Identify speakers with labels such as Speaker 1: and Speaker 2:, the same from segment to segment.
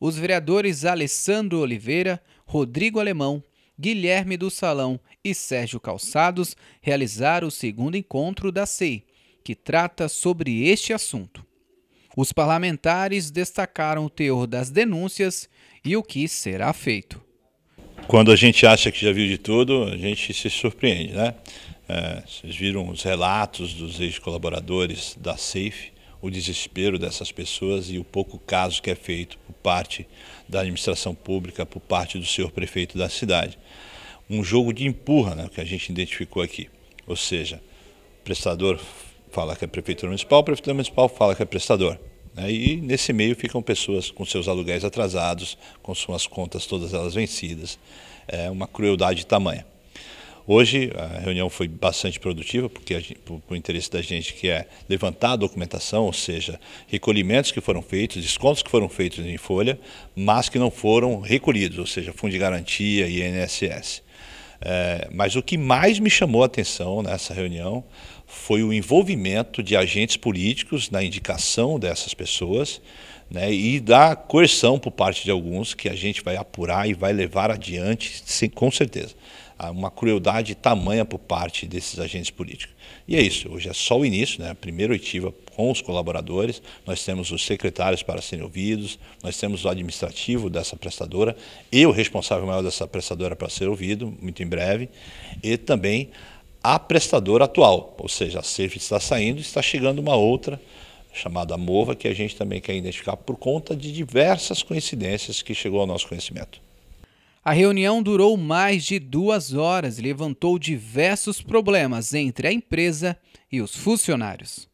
Speaker 1: os vereadores Alessandro Oliveira, Rodrigo Alemão, Guilherme do Salão e Sérgio Calçados realizaram o segundo encontro da CEI, que trata sobre este assunto. Os parlamentares destacaram o teor das denúncias e o que será feito.
Speaker 2: Quando a gente acha que já viu de tudo, a gente se surpreende, né? É, vocês viram os relatos dos ex-colaboradores da SAFE, o desespero dessas pessoas e o pouco caso que é feito por parte da administração pública, por parte do senhor prefeito da cidade. Um jogo de empurra, né, que a gente identificou aqui. Ou seja, o prestador fala que é prefeitura municipal, o prefeitura municipal fala que é prestador. Né, e nesse meio ficam pessoas com seus aluguéis atrasados, com suas contas todas elas vencidas. É uma crueldade tamanha. Hoje a reunião foi bastante produtiva, porque a, por, por interesse da gente que é levantar a documentação, ou seja, recolhimentos que foram feitos, descontos que foram feitos em folha, mas que não foram recolhidos, ou seja, Fundo de Garantia e INSS. É, mas o que mais me chamou a atenção nessa reunião foi o envolvimento de agentes políticos na indicação dessas pessoas né, e da coerção por parte de alguns que a gente vai apurar e vai levar adiante, sem, com certeza uma crueldade tamanha por parte desses agentes políticos. E é isso, hoje é só o início, né? a primeira oitiva com os colaboradores, nós temos os secretários para serem ouvidos, nós temos o administrativo dessa prestadora e o responsável maior dessa prestadora para ser ouvido, muito em breve, e também a prestadora atual, ou seja, a Service está saindo e está chegando uma outra chamada MOVA, que a gente também quer identificar por conta de diversas coincidências que
Speaker 1: chegou ao nosso conhecimento. A reunião durou mais de duas horas e levantou diversos problemas entre a empresa e os funcionários.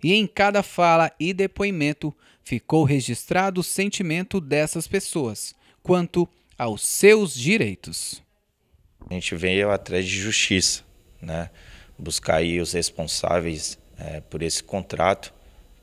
Speaker 1: E em cada fala e depoimento ficou registrado o sentimento dessas pessoas quanto aos seus direitos.
Speaker 3: A gente veio atrás de justiça, né? buscar aí os responsáveis é, por esse contrato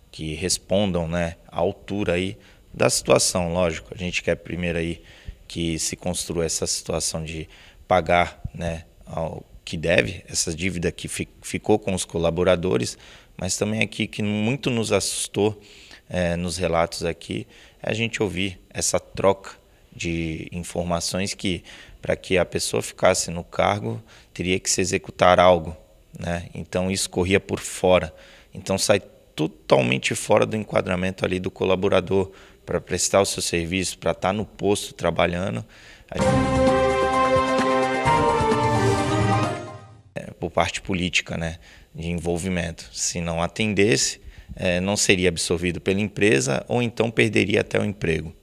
Speaker 3: que respondam né, à altura aí da situação, lógico. A gente quer primeiro aí que se construa essa situação de pagar né, ao que deve, essa dívida que fi ficou com os colaboradores, mas também aqui que muito nos assustou é, nos relatos aqui, é a gente ouvir essa troca de informações que, para que a pessoa ficasse no cargo, teria que se executar algo. Né? Então, isso corria por fora. Então, sai totalmente fora do enquadramento ali do colaborador, para prestar o seu serviço, para estar tá no posto trabalhando. É, por parte política, né, de envolvimento. Se não atendesse, é, não seria absorvido pela empresa ou então perderia até o emprego.